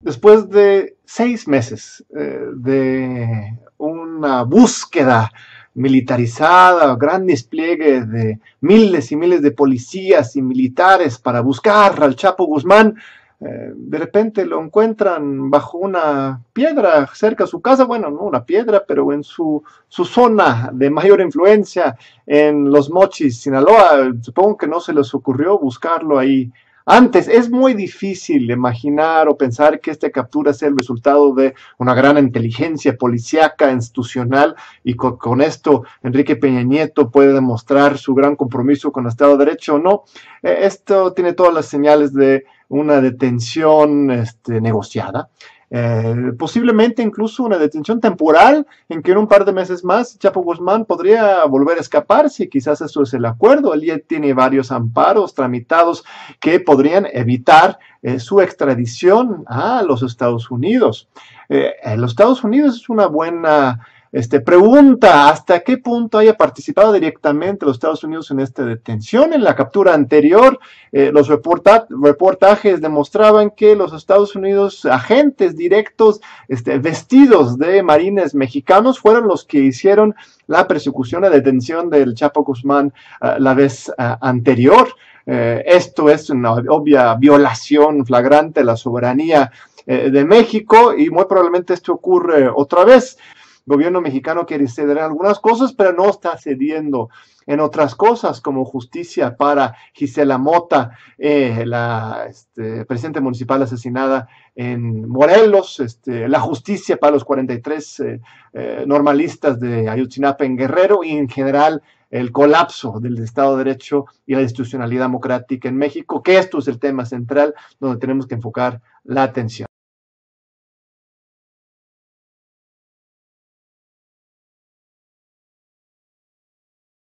después de seis meses eh, de una búsqueda militarizada, gran despliegue de miles y miles de policías y militares para buscar al Chapo Guzmán, eh, de repente lo encuentran bajo una piedra cerca de su casa, bueno, no una piedra, pero en su, su zona de mayor influencia en Los Mochis, Sinaloa. Supongo que no se les ocurrió buscarlo ahí antes, es muy difícil imaginar o pensar que esta captura sea el resultado de una gran inteligencia policiaca institucional, y con, esto Enrique Peña Nieto puede demostrar su gran compromiso con el Estado de Derecho. o No, eh, esto tiene todas las señales de una detención este, negociada. Eh, posiblemente incluso una detención temporal en que en un par de meses más Chapo Guzmán podría volver a escapar si quizás eso es el acuerdo, él tiene varios amparos tramitados que podrían evitar eh, su extradición a los Estados Unidos. Eh, eh los Estados Unidos es una buena este, pregunta, ¿hasta qué punto haya participado directamente los Estados Unidos en esta detención? En la captura anterior, eh, los reportajes demostraban que los Estados Unidos, agentes directos, este, vestidos de marines mexicanos, fueron los que hicieron la persecución, la detención del Chapo Guzmán eh, la vez eh, anterior. esto es una obvia violación flagrante de la soberanía de México y muy probablemente esto ocurre otra vez gobierno mexicano quiere ceder en algunas cosas, pero no está cediendo en otras cosas, como justicia para Gisela Mota, eh, la este, presidenta municipal asesinada en Morelos, este, la justicia para los 43 eh, eh, normalistas de Ayutzinapa en Guerrero y en general el colapso del Estado de Derecho y la institucionalidad democrática en México, que esto es el tema central donde tenemos que enfocar la atención.